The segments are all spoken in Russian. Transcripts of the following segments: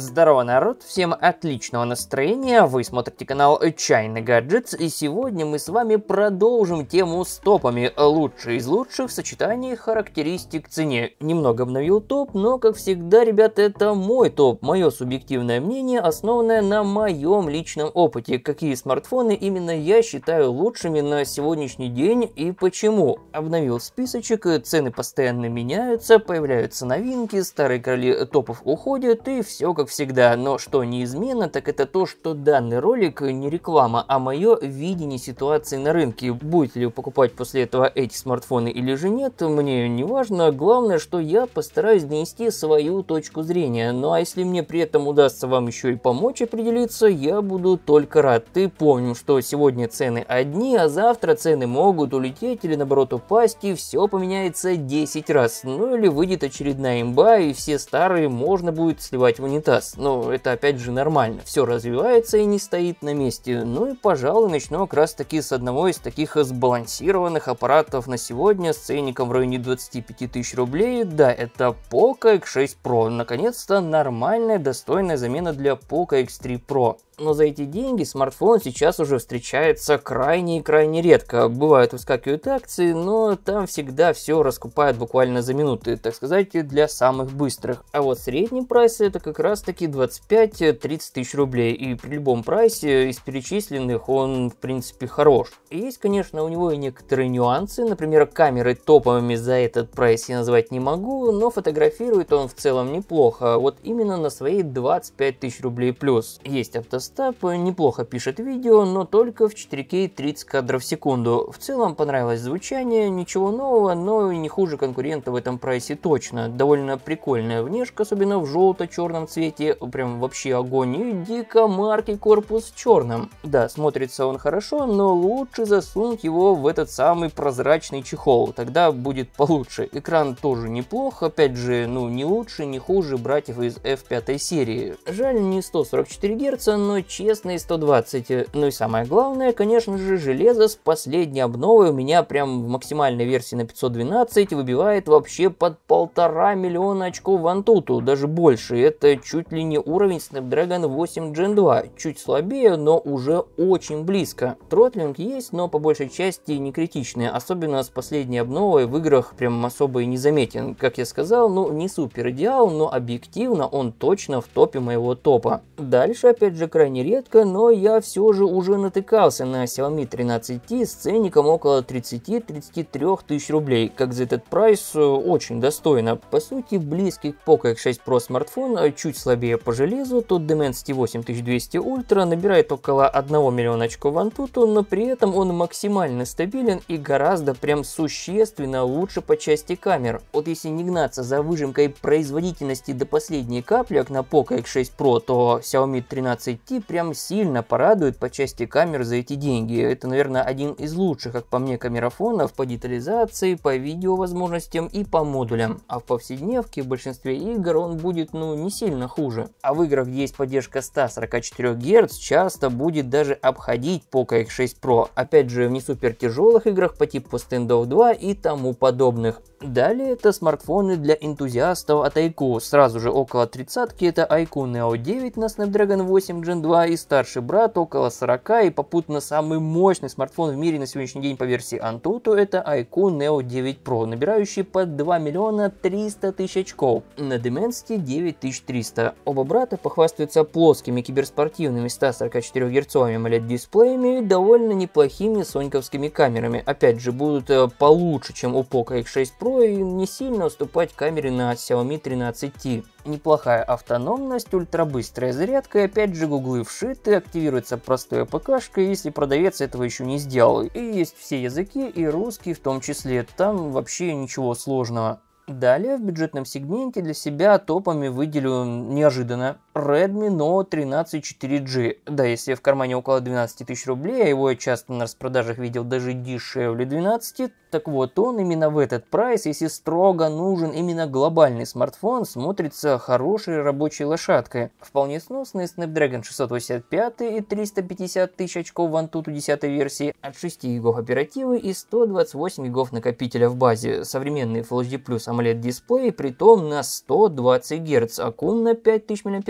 Здорово, народ! Всем отличного настроения! Вы смотрите канал Чайный Гаджетс, и сегодня мы с вами продолжим тему с топами. Лучшие из лучших в сочетании характеристик цене. Немного обновил топ, но, как всегда, ребят, это мой топ. Мое субъективное мнение, основанное на моем личном опыте. Какие смартфоны именно я считаю лучшими на сегодняшний день и почему. Обновил списочек, цены постоянно меняются, появляются новинки, старые короли топов уходят, и все как всегда, но что неизменно, так это то, что данный ролик не реклама, а мое видение ситуации на рынке. Будет ли покупать после этого эти смартфоны или же нет, мне не важно. Главное, что я постараюсь донести свою точку зрения. Ну а если мне при этом удастся вам еще и помочь определиться, я буду только рад. Ты помним, что сегодня цены одни, а завтра цены могут улететь или наоборот упасть, и все поменяется 10 раз. Ну или выйдет очередная имба, и все старые можно будет сливать в унитаз раз, но ну, это опять же нормально. Все развивается и не стоит на месте. Ну и, пожалуй, начну как раз таки с одного из таких сбалансированных аппаратов на сегодня с ценником в районе 25 тысяч рублей. Да, это Poco X6 Pro. Наконец-то нормальная, достойная замена для Poco X3 Pro но за эти деньги смартфон сейчас уже встречается крайне и крайне редко. Бывают выскакивают акции, но там всегда все раскупают буквально за минуты, так сказать, для самых быстрых. А вот средний прайс это как раз таки 25-30 тысяч рублей, и при любом прайсе из перечисленных он в принципе хорош. есть, конечно, у него и некоторые нюансы, например, камеры топовыми за этот прайс я назвать не могу, но фотографирует он в целом неплохо, вот именно на свои 25 тысяч рублей плюс. Есть автостоп Остап э, неплохо пишет видео, но только в 4К 30 кадров в секунду. В целом понравилось звучание, ничего нового, но и не хуже конкурента в этом прайсе точно. Довольно прикольная внешка, особенно в желто-черном цвете, прям вообще огонь, и дико марки корпус в черном. Да, смотрится он хорошо, но лучше засунуть его в этот самый прозрачный чехол, тогда будет получше. Экран тоже неплох, опять же, ну не лучше, не хуже братьев из F5 серии. Жаль не 144 Гц, но но честные 120. Ну и самое главное, конечно же, железо с последней обновой у меня прям в максимальной версии на 512 выбивает вообще под полтора миллиона очков в Антуту, даже больше. Это чуть ли не уровень Snapdragon 8 Gen 2, чуть слабее, но уже очень близко. Тротлинг есть, но по большей части не критичный, особенно с последней обновой в играх прям особо и не заметен. Как я сказал, ну не супер идеал, но объективно он точно в топе моего топа. Дальше опять же крайне крайне редко, но я все же уже натыкался на Xiaomi 13T с ценником около 30-33 тысяч рублей, как за этот прайс э, очень достойно. По сути, близкий к Poco X6 Pro смартфон э, чуть слабее по железу, тот Dimensity 8200 Ultra набирает около 1 миллиона очков Antutu, но при этом он максимально стабилен и гораздо прям существенно лучше по части камер. Вот если не гнаться за выжимкой производительности до последней капли, как на Poco X6 Pro, то Xiaomi 13T прям сильно порадует по части камер за эти деньги. Это, наверное, один из лучших, как по мне, камерафонов по детализации, по видео возможностям и по модулям. А в повседневке в большинстве игр он будет, ну, не сильно хуже. А в играх, где есть поддержка 144 Гц, часто будет даже обходить Poco X6 Pro. Опять же, в не супер тяжелых играх по типу Standoff 2 и тому подобных. Далее это смартфоны для энтузиастов от Айку. Сразу же около тридцатки это Айку Neo 9 на Snapdragon 8 Gen 2 и старший брат около 40 и попутно самый мощный смартфон в мире на сегодняшний день по версии Antutu это Айку Neo 9 Pro, набирающий под 2 миллиона 300 тысяч очков на Dimensity 9300. Оба брата похвастаются плоскими киберспортивными 144 герцовыми AMOLED дисплеями и довольно неплохими соньковскими камерами. Опять же будут э, получше, чем у Poco X6 Pro, порой ну не сильно уступать камере на Xiaomi 13T. Неплохая автономность, ультрабыстрая зарядка и опять же гуглы вшиты, активируется простая ПКшка, если продавец этого еще не сделал. И есть все языки, и русский в том числе, там вообще ничего сложного. Далее в бюджетном сегменте для себя топами выделю неожиданно Redmi Note 13 4G. Да, если в кармане около 12 тысяч рублей, а его я часто на распродажах видел даже дешевле 12, так вот он именно в этот прайс, если строго нужен именно глобальный смартфон, смотрится хорошей рабочей лошадкой. Вполне сносный Snapdragon 685 и 350 тысяч очков в Antutu 10 версии, от 6 гигов оперативы и 128 гигов накопителя в базе, Современный Full HD Plus AMOLED-дисплей, притом на 120 Гц, аккум на 5000 мАч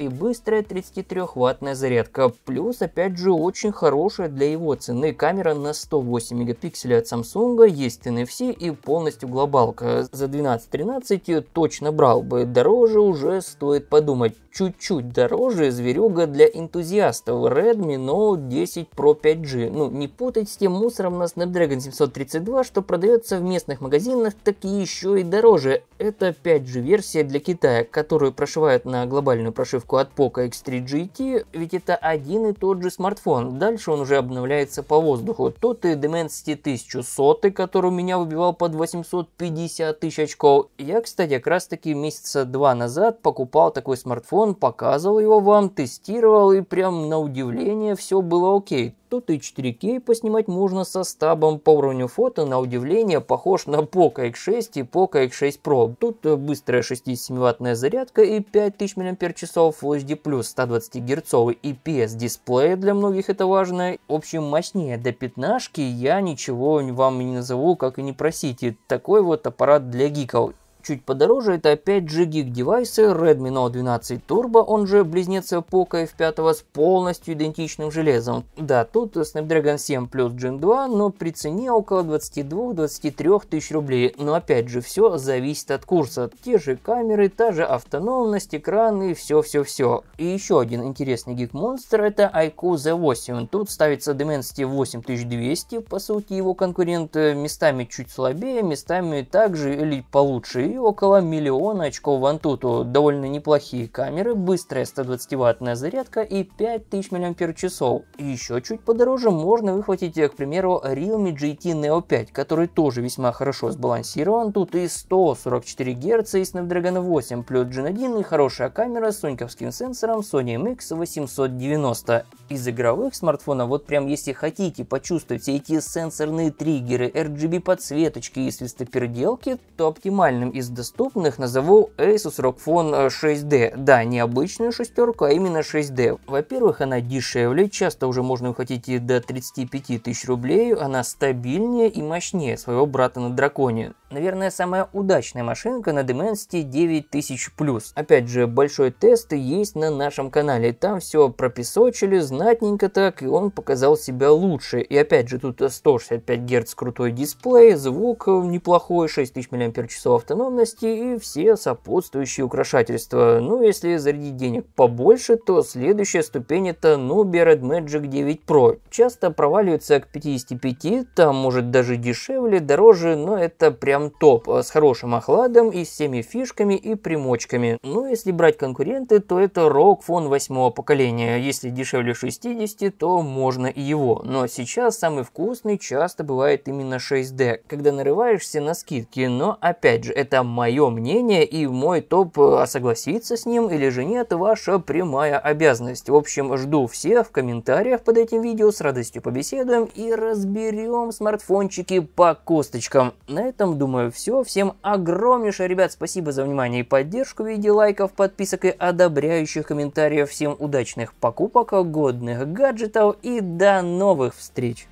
и быстрая 33-ваттная зарядка. Плюс, опять же, очень хорошая для его цены камера на 108 мегапикселей от Samsung, есть NFC и полностью глобалка. За 12-13 точно брал бы, дороже уже стоит подумать. Чуть-чуть дороже зверюга для энтузиастов Redmi Note 10 Pro 5G. Ну, не путать с тем мусором на Snapdragon 732, что продается в местных магазинах, так и еще и дороже. Это 5G-версия для Китая, которую прошивают на глобальную прошивку от Poco X3 GT, ведь это один и тот же смартфон. Дальше он уже обновляется по воздуху. Тот и Dimensity 1100, который у меня выбивал под 850 тысяч очков. Я, кстати, как раз таки месяца два назад покупал такой смартфон, показывал его вам, тестировал и прям на удивление все было окей. Тут и 4К поснимать можно со стабом по уровню фото, на удивление похож на Poco X6 и Poco X6 Pro. Тут э, быстрая 67-ваттная зарядка и 5000 мАч Full HD+, 120 герцовый IPS дисплей, для многих это важно. В общем, мощнее до пятнашки я ничего вам не назову, как и не просите. Такой вот аппарат для гиков. Чуть подороже это опять же гиг девайсы Redmi Note 12 Turbo, он же близнец Poco F5 с полностью идентичным железом. Да, тут Snapdragon 7 Plus Gen 2, но при цене около 22-23 тысяч рублей. Но опять же, все зависит от курса. Те же камеры, та же автономность, экран и все-все-все. И еще один интересный гиг монстр это IQ Z8. Тут ставится Dimensity 8200, по сути его конкурент э, местами чуть слабее, местами также или получше около миллиона очков в Antutu, довольно неплохие камеры, быстрая 120-ваттная зарядка и 5000 мАч. И еще чуть подороже можно выхватить, э, к примеру, Realme GT Neo 5, который тоже весьма хорошо сбалансирован, тут и 144 Гц и Snapdragon 8 плюс Gen 1 и хорошая камера с соньковским сенсором Sony MX890. Из игровых смартфонов вот прям если хотите почувствовать все эти сенсорные триггеры, RGB подсветочки и свистоперделки, то оптимальным из из доступных назову Asus ROG Phone 6D. Э, да, не обычную шестерку, а именно 6D. Во-первых, она дешевле, часто уже можно уходить и до 35 тысяч рублей, она стабильнее и мощнее своего брата на драконе. Наверное, самая удачная машинка на Dimensity 9000+. Опять же, большой тест есть на нашем канале, там все пропесочили, знатненько так, и он показал себя лучше. И опять же, тут 165 Гц крутой дисплей, звук э, неплохой, 6000 мАч автономии, драгоценности и все сопутствующие украшательства. Ну, если зарядить денег побольше, то следующая ступень это Nubia Red Magic 9 Pro. Часто проваливается к 55, там может даже дешевле, дороже, но это прям топ, с хорошим охладом и всеми фишками и примочками. Ну если брать конкуренты, то это ROG Phone 8 поколения, если дешевле 60, то можно и его. Но сейчас самый вкусный часто бывает именно 6D, когда нарываешься на скидки, но опять же, это это мое мнение, и мой топ э, а согласится с ним или же нет, ваша прямая обязанность. В общем, жду всех в комментариях под этим видео, с радостью побеседуем и разберем смартфончики по косточкам. На этом, думаю, все. Всем огромнейшее, ребят, спасибо за внимание и поддержку в виде лайков, подписок и одобряющих комментариев. Всем удачных покупок, годных гаджетов и до новых встреч!